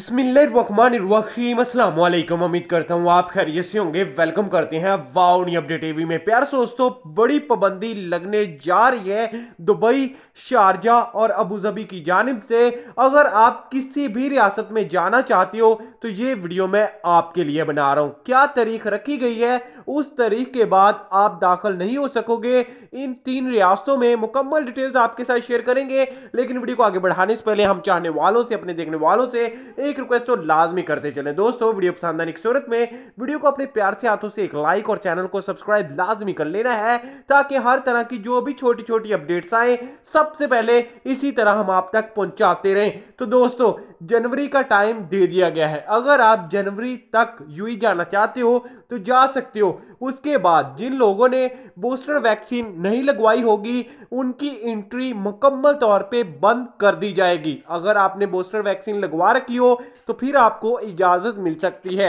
उम्मीद करता हूँ आप खैरियत से होंगे वेलकम करते हैं नी अपडेट टीवी में प्यार दोस्तों बड़ी पाबंदी लगने जा रही है दुबई शारजा और अबूजबी की जानब से अगर आप किसी भी रियासत में जाना चाहते हो तो ये वीडियो मैं आपके लिए बना रहा हूँ क्या तारीख रखी गई है उस तारीख के बाद आप दाखिल नहीं हो सकोगे इन तीन रियासतों में मुकम्मल डिटेल्स आपके साथ शेयर करेंगे लेकिन वीडियो को आगे बढ़ाने से पहले हम चाहने वालों से अपने देखने वालों से एक रिक्वेस्ट और तो लाजमी करते चले दोस्तों वीडियो पसंद आने की सूरत में वीडियो को अपने प्यार से हाथों से एक लाइक और चैनल को सब्सक्राइब लाजमी कर लेना है ताकि हर तरह की जो भी छोटी छोटी अपडेट्स आए सबसे पहले इसी तरह हम आप तक पहुंचाते रहें तो दोस्तों जनवरी का टाइम दे दिया गया है अगर आप जनवरी तक यू जाना चाहते हो तो जा सकते हो उसके बाद जिन लोगों ने बूस्टर वैक्सीन नहीं लगवाई होगी उनकी एंट्री मुकम्मल तौर पे बंद कर दी जाएगी अगर आपने बूस्टर वैक्सीन लगवा रखी हो तो फिर आपको इजाज़त मिल सकती है